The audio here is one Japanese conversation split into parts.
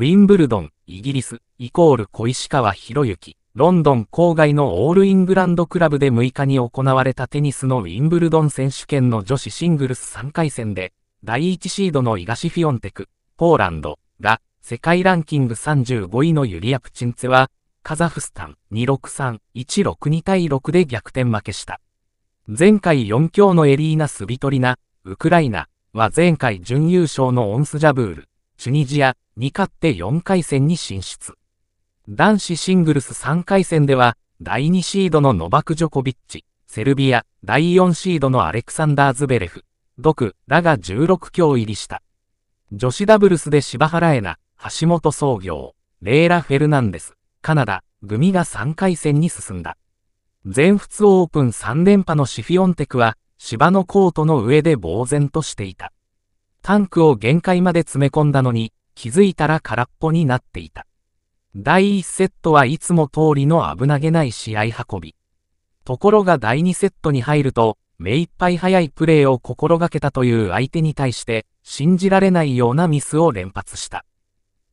ウィンブルドン、イギリス、イコール小石川博之、ロンドン郊外のオールイングランドクラブで6日に行われたテニスのウィンブルドン選手権の女子シングルス3回戦で、第1シードのイガシフィオンテク、ポーランドが、世界ランキング35位のユリア・プチンツェは、カザフスタン263-162対6で逆転負けした。前回4強のエリーナ・スビトリナ、ウクライナは前回準優勝のオンスジャブール、チュニジアに勝って4回戦に進出。男子シングルス3回戦では、第2シードのノバク・ジョコビッチ、セルビア、第4シードのアレクサンダー・ズベレフ、ドクらが16強入りした。女子ダブルスで柴原エナ、橋本創業、レーラ・フェルナンデス、カナダ、グミが3回戦に進んだ。全仏オープン3連覇のシフィオンテクは、芝のコートの上で呆然としていた。タンクを限界まで詰め込んだのに、気づいたら空っぽになっていた。第一セットはいつも通りの危なげない試合運び。ところが第二セットに入ると、目いっぱい早いプレーを心がけたという相手に対して、信じられないようなミスを連発した。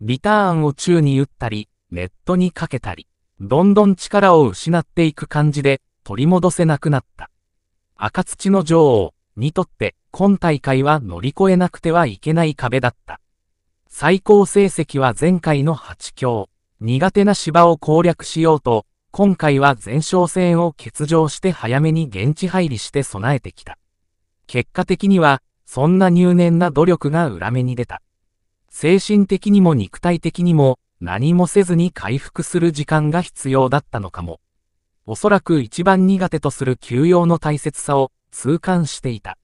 リターンを宙に打ったり、ネットにかけたり、どんどん力を失っていく感じで、取り戻せなくなった。赤土の女王にとって、今大会は乗り越えなくてはいけない壁だった。最高成績は前回の8強。苦手な芝を攻略しようと、今回は前哨戦を欠場して早めに現地入りして備えてきた。結果的には、そんな入念な努力が裏目に出た。精神的にも肉体的にも、何もせずに回復する時間が必要だったのかも。おそらく一番苦手とする休養の大切さを痛感していた。